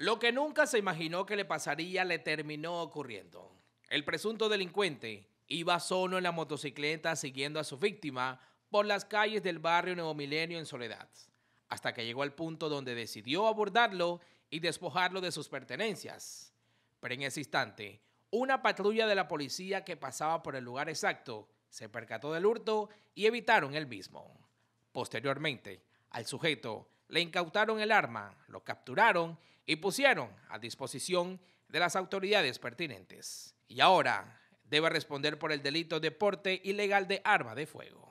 Lo que nunca se imaginó que le pasaría le terminó ocurriendo. El presunto delincuente iba solo en la motocicleta siguiendo a su víctima por las calles del barrio Nuevo Milenio en Soledad, hasta que llegó al punto donde decidió abordarlo y despojarlo de sus pertenencias. Pero en ese instante, una patrulla de la policía que pasaba por el lugar exacto se percató del hurto y evitaron el mismo. Posteriormente, al sujeto le incautaron el arma, lo capturaron y pusieron a disposición de las autoridades pertinentes. Y ahora debe responder por el delito de porte ilegal de arma de fuego.